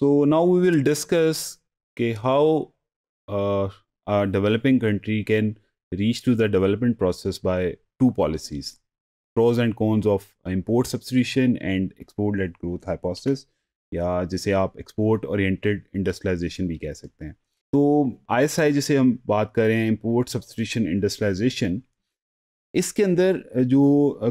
So now we will discuss okay, how uh, a developing country can reach to the development process by two policies, pros and cons of import substitution and export-led growth hypothesis या जिसे आप export oriented industrialisation भी कह सकते हैं तो ISI जिसे हम बात कर रहे हैं इंपोर्ट सब्सिट्यूशन इंडस्ट्रियलाइजेशन इसके अंदर जो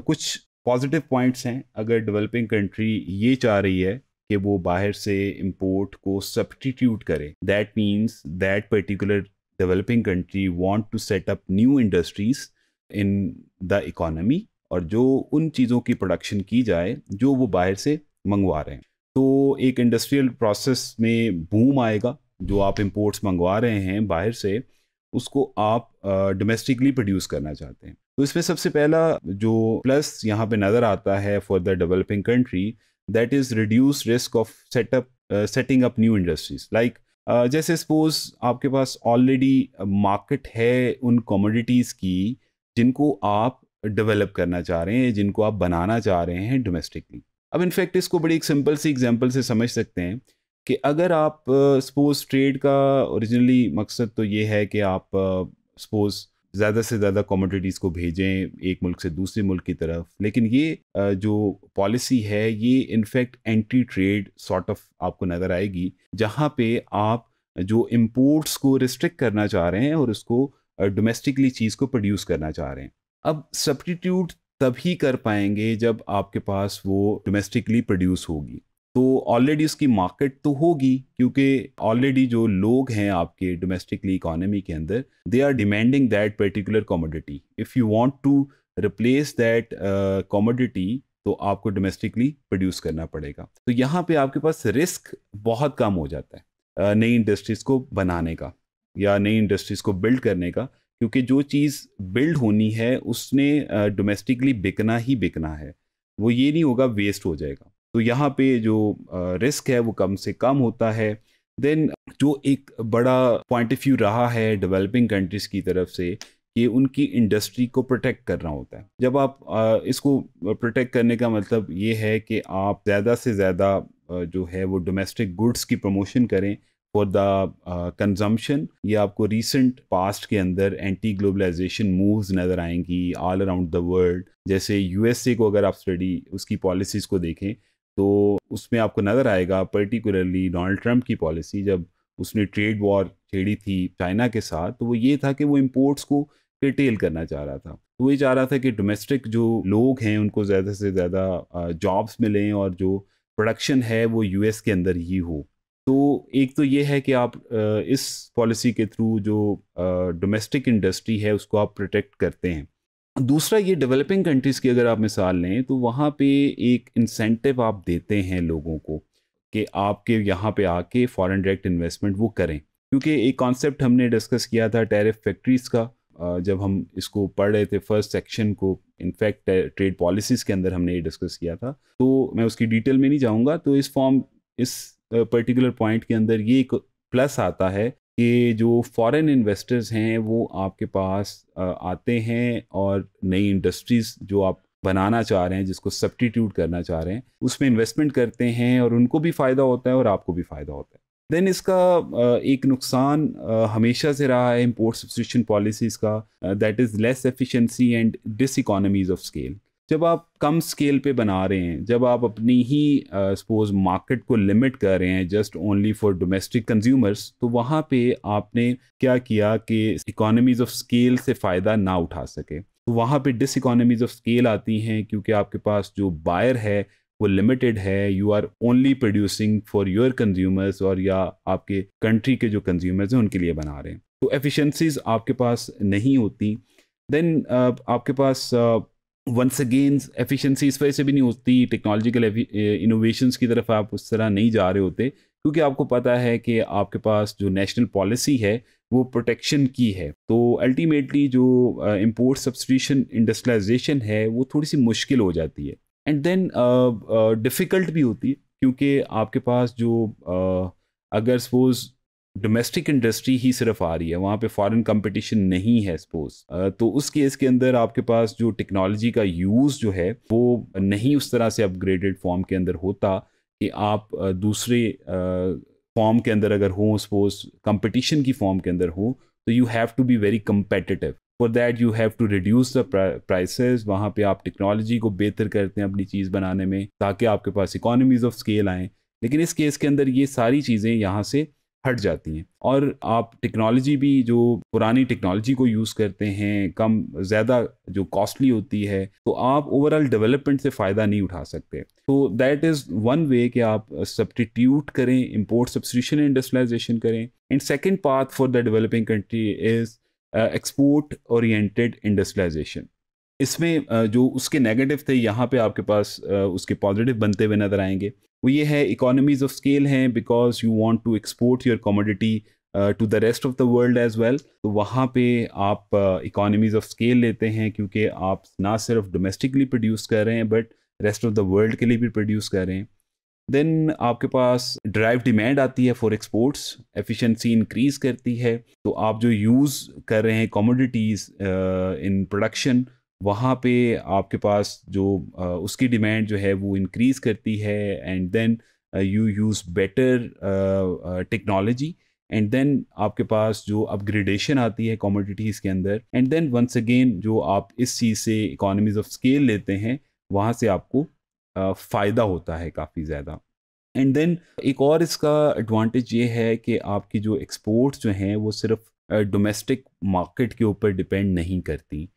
कुछ पॉजिटिव पॉइंट्स हैं अगर डेवलपिंग कंट्री ये चाह रही है कि वो बाहर से इम्पोर्ट को सब्सटीट्यूट करें that means that particular developing country want to set up new industries in the economy और जो उन चीज़ों की प्रोडक्शन की जाए जो वो बाहर से मंगवा रहे हैं तो एक इंडस्ट्रियल प्रोसेस में बूम आएगा जो आप इम्पोर्ट्स मंगवा रहे हैं बाहर से उसको आप डोमेस्टिकली uh, प्रोड्यूस करना चाहते हैं तो इसमें सबसे पहला जो प्लस यहाँ पे नज़र आता है for the developing country that is reduce risk of setup setting up new industries like जैसे सपोज आपके पास ऑलरेडी मार्केट है उन कॉमोडिटीज़ की जिनको आप डेवलप करना चाह रहे हैं जिनको आप बनाना चाह रहे हैं डोमेस्टिकली अब इनफैक्ट इसको बड़ी एक सिंपल सी एग्जांपल से समझ सकते हैं कि अगर आप सपोज uh, ट्रेड का ओरिजिनली मकसद तो ये है कि आप सपोज़ uh, ज़्यादा से ज़्यादा कॉमोडिटीज़ को भेजें एक मुल्क से दूसरे मुल्क की तरफ लेकिन ये जो पॉलिसी है ये in fact anti trade sort of आपको नज़र आएगी जहाँ पे आप जो इम्पोर्ट्स को रिस्ट्रिक्ट करना चाह रहे हैं और उसको डोमेस्टिकली चीज़ को प्रोड्यूस करना चाह रहे हैं अब सब्टीट्यूट तभी कर पाएंगे जब आपके पास वो डोमेस्टिकली प्रोड्यूस होगी तो ऑलरेडी उसकी मार्केट तो होगी क्योंकि ऑलरेडी जो लोग हैं आपके डोमेस्टिकली इकोनॉमी के अंदर they are demanding that particular commodity if you want to replace that commodity तो आपको डोमेस्टिकली प्रोड्यूस करना पड़ेगा तो यहाँ पे आपके पास रिस्क बहुत कम हो जाता है uh, नई इंडस्ट्रीज़ को बनाने का या नई इंडस्ट्रीज़ को बिल्ड करने का क्योंकि जो चीज़ बिल्ड होनी है उसने डोमेस्टिकली uh, बिकना ही बिकना है वो ये नहीं होगा वेस्ट हो जाएगा तो यहाँ पे जो रिस्क है वो कम से कम होता है देन जो एक बड़ा पॉइंट ऑफ व्यू रहा है डेवलपिंग कंट्रीज़ की तरफ से कि उनकी इंडस्ट्री को प्रोटेक्ट करना होता है जब आप इसको प्रोटेक्ट करने का मतलब ये है कि आप ज़्यादा से ज़्यादा जो है वो डोमेस्टिक गुड्स की प्रमोशन करें फॉर द कंजम्पशन ये आपको रिसेंट पास्ट के अंदर एंटी ग्लोबलाइजेशन मूव्स नज़र आएंगी ऑल अराउंड द वर्ल्ड जैसे यूएसए को अगर आप स्टडी उसकी पॉलिसीज़ को देखें तो उसमें आपको नज़र आएगा पर्टिकुलरली डोनाल्ड ट्रंप की पॉलिसी जब उसने ट्रेड वॉर छेड़ी थी चाइना के साथ तो वो ये था कि वो इम्पोर्ट्स को curtail करना चाह रहा था तो ये चाह रहा था कि डोमेस्टिक जो लोग हैं उनको ज़्यादा से ज़्यादा जॉब्स मिलें और जो प्रोडक्शन है वो यूएस के अंदर ही हो तो एक तो ये है कि आप इस पॉलिसी के थ्रू जो डोमेस्टिक इंडस्ट्री है उसको आप प्रोटेक्ट करते हैं दूसरा ये डेवलपिंग कंट्रीज़ की अगर आप मिसाल लें तो वहाँ पे एक इंसेंटिव आप देते हैं लोगों को कि आपके यहाँ पे आके फॉरेन डायरेक्ट इन्वेस्टमेंट वो करें क्योंकि एक कॉन्सेप्ट हमने डिस्कस किया था टैरिफ फैक्ट्रीज़ का जब हम इसको पढ़ रहे थे फर्स्ट सेक्शन को इनफैक्ट ट्रेड पॉलिसीज़ के अंदर हमने ये डिस्कस किया था तो मैं उसकी डिटेल में नहीं जाऊँगा तो इस फॉर्म इस पर्टिकुलर पॉइंट के अंदर ये एक प्लस आता है कि जो फॉरेन इन्वेस्टर्स हैं वो आपके पास आते हैं और नई इंडस्ट्रीज़ जो आप बनाना चाह रहे हैं जिसको सब्टीट्यूट करना चाह रहे हैं उसमें इन्वेस्टमेंट करते हैं और उनको भी फ़ायदा होता है और आपको भी फ़ायदा होता है देन इसका एक नुकसान हमेशा से रहा है इम्पोर्ट सब्सिट्यूशन पॉलिसीज़ का that is less efficiency and diseconomies of scale जब आप कम स्केल पे बना रहे हैं जब आप अपनी ही सपोज मार्केट को लिमिट कर रहे हैं just only for domestic consumers तो वहाँ पे आपने क्या किया कि इकोनॉमीज ऑफ स्केल से फ़ायदा ना उठा सके तो वहाँ पे डिस इकोनॉमीज ऑफ स्केल आती हैं क्योंकि आपके पास जो बायर है वो लिमिटेड है you are only producing for your consumers और या आपके कंट्री के जो कंज्यूमर्स हैं उनके लिए बना रहे हैं तो एफिशेंसीज आपके पास नहीं होती देन uh, आपके पास uh, वंस अगेन एफिशिएंसी इस वजह से भी नहीं होती टेक्नोलॉजिकल इनोवेशंस की तरफ आप उस तरह नहीं जा रहे होते क्योंकि आपको पता है कि आपके पास जो नेशनल पॉलिसी है वो प्रोटेक्शन की है तो अल्टीमेटली जो इम्पोर्ट सब्सटीशन इंडस्ट्रियलाइजेशन है वो थोड़ी सी मुश्किल हो जाती है एंड देन डिफ़िकल्ट भी होती है क्योंकि आपके पास जो uh, अगर सपोज़ डोमेस्टिक इंडस्ट्री ही सिर्फ आ रही है वहाँ पे फॉरेन कंपटीशन नहीं है सपोज तो उस केस के अंदर आपके पास जो टेक्नोलॉजी का यूज़ जो है वो नहीं उस तरह से अपग्रेडेड फॉर्म के अंदर होता कि आप दूसरे फॉर्म के अंदर अगर हों सपोज कंपटीशन की फॉर्म के अंदर हो तो you have to be very competitive for that you have to reduce the prices वहाँ पे आप टेक्नोलॉजी को बेहतर करते हैं अपनी चीज़ बनाने में ताकि आपके पास इकोनॉमीज ऑफ स्केल आएँ लेकिन इस केस के अंदर ये सारी चीज़ें यहाँ से हट जाती हैं और आप टेक्नोलॉजी भी जो पुरानी टेक्नोलॉजी को यूज़ करते हैं कम ज़्यादा जो कॉस्टली होती है तो आप ओवरऑल डेवलपमेंट से फ़ायदा नहीं उठा सकते तो दैट इज़ वन वे कि आप सब्सटीट्यूट करें इम्पोर्ट सब्सिट्यूशन इंडस्ट्रियलाइजेशन करें and second path for the developing country is export oriented industrialization इसमें uh, जो उसके नेगेटिव थे यहाँ पे आपके पास uh, उसके पॉजिटिव बनते हुए नज़र आएंगे वो ये है इकोनॉमीज ऑफ स्केल हैं because you want to export your commodity to the rest of the world as well तो वहाँ पे आप इकोनॉमीज ऑफ स्केल लेते हैं क्योंकि आप ना सिर्फ डोमेस्टिकली प्रोड्यूस कर रहे हैं but rest of the world के लिए भी प्रोड्यूस कर रहे हैं देन आपके पास ड्राइव डिमांड आती है फॉर एक्सपोर्ट्स एफिशिएंसी इंक्रीज करती है तो आप जो यूज़ कर रहे हैं कॉमोडिटीज़ इन प्रोडक्शन वहाँ पे आपके पास जो उसकी डिमांड जो है वो इंक्रीज़ करती है and then you use better technology and then आपके पास जो अपग्रेडेशन आती है कॉमोडिटीज़ के अंदर एंड देन वंस अगेन जो आप इस चीज़ से इकोनॉमीज ऑफ स्केल लेते हैं वहाँ से आपको फ़ायदा होता है काफ़ी ज़्यादा एंड देन एक और इसका एडवांटेज ये है कि आपकी जो एक्सपोर्ट्स जो हैं वो सिर्फ डोमेस्टिक मार्केट के ऊपर डिपेंड नहीं करती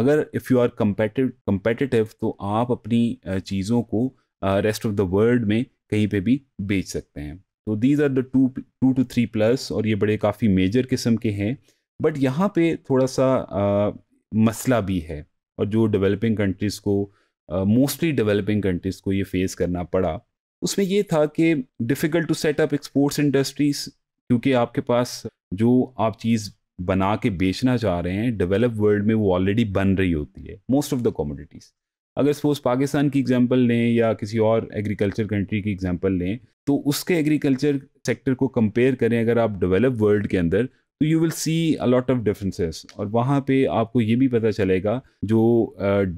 अगर if you are competitive competitive तो आप अपनी चीज़ों को रेस्ट ऑफ द वर्ल्ड में कहीं पे भी बेच सकते हैं तो these are the two two two three plus और ये बड़े काफ़ी मेजर किस्म के हैं बट यहाँ पे थोड़ा सा आ, मसला भी है और जो डेवलपिंग कंट्रीज़ को मोस्टली डेवलपिंग कंट्रीज़ को ये फेस करना पड़ा उसमें ये था कि difficult to setup exports industries क्योंकि आपके पास जो आप चीज़ बना के बेचना चाह रहे हैं डेवलप वर्ल्ड में वो ऑलरेडी बन रही होती है मोस्ट ऑफ द कॉमोडिटीज़ अगर सपोज पाकिस्तान की एग्जांपल लें या किसी और एग्रीकल्चर कंट्री की एग्जांपल लें तो उसके एग्रीकल्चर सेक्टर को कंपेयर करें अगर आप डेवलप वर्ल्ड के अंदर तो you will see a lot of differences और वहाँ पे आपको ये भी पता चलेगा जो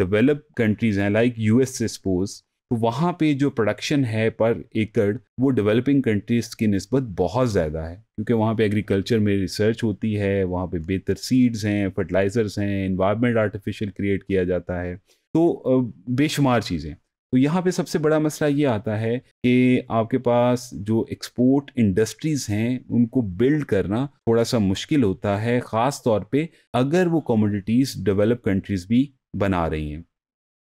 डेवलप कंट्रीज़ हैं लाइक यूएस से सपोज तो वहाँ पे जो प्रोडक्शन है पर एकड़ वो डेवलपिंग कंट्रीज की नस्बत बहुत ज़्यादा है क्योंकि वहाँ पे एग्रीकल्चर में रिसर्च होती है वहाँ पे बेहतर सीड्स हैं फर्टिलाइज़र्स हैं इन्वायरमेंट आर्टिफिशियल क्रिएट किया जाता है तो बेशुमार चीज़ें तो यहाँ पे सबसे बड़ा मसला ये आता है कि आपके पास जो एक्सपोर्ट इंडस्ट्रीज़ हैं उनको बिल्ड करना थोड़ा सा मुश्किल होता है ख़ास तौर पे अगर वो कमोडिटीज़ डेवलप कंट्रीज़ भी बना रही हैं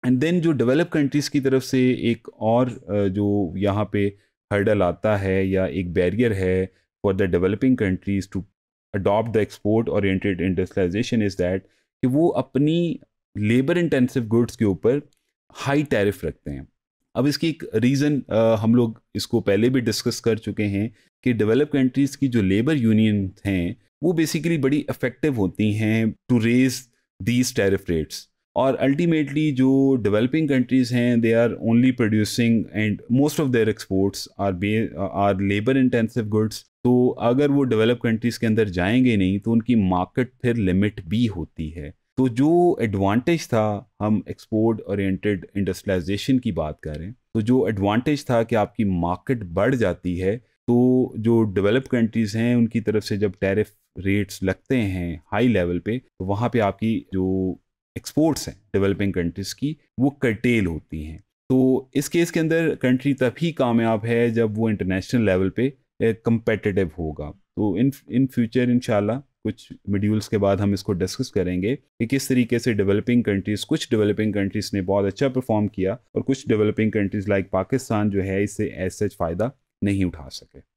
एंड देन जो डेवलप कंट्रीज़ की तरफ से एक और जो यहाँ पे हर्डल आता है या एक बैरियर है for the developing countries to adopt the export oriented industrialization is that कि वो अपनी लेबर इंटेंसिव गुड्स के ऊपर हाई टैरिफ रखते हैं अब इसकी एक रीज़न हम लोग इसको पहले भी डिस्कस कर चुके हैं कि डेवलप कंट्रीज़ की जो लेबर यूनियन हैं वो बेसिकली बड़ी इफ़ेक्टिव होती हैं to raise these tariff rates और अल्टीमेटली जो डेवलपिंग कंट्रीज़ हैं they are only producing and most of their exports are by are labour intensive goods तो अगर वो डेवलप कंट्रीज़ के अंदर जाएंगे नहीं तो उनकी मार्केट फिर लिमिट भी होती है तो जो एडवांटेज था हम एक्सपोर्ट ओरिएंटेड इंडस्ट्रियलाइजेशन की बात करें तो जो एडवांटेज था कि आपकी मार्केट बढ़ जाती है तो जो डेवलप कंट्रीज़ हैं उनकी तरफ से जब टैरिफ रेट्स लगते हैं हाई लेवल पे तो वहाँ पे आपकी जो एक्सपोर्ट्स हैं डेवलपिंग कंट्रीज़ की वो कर्टेल होती हैं तो इस केस के अंदर कंट्री तभी कामयाब है जब वो इंटरनेशनल लेवल पे कंपेटिटिव होगा तो इन इन फ्यूचर इन कुछ मॉड्यूल्स के बाद हम इसको डिस्कस करेंगे कि किस तरीके से डेवलपिंग कंट्रीज़ कुछ डेवलपिंग कंट्रीज़ ने बहुत अच्छा परफॉर्म किया और कुछ डेवलपिंग कंट्रीज़ लाइक पाकिस्तान जो है इससे ऐसे फ़ायदा नहीं उठा सके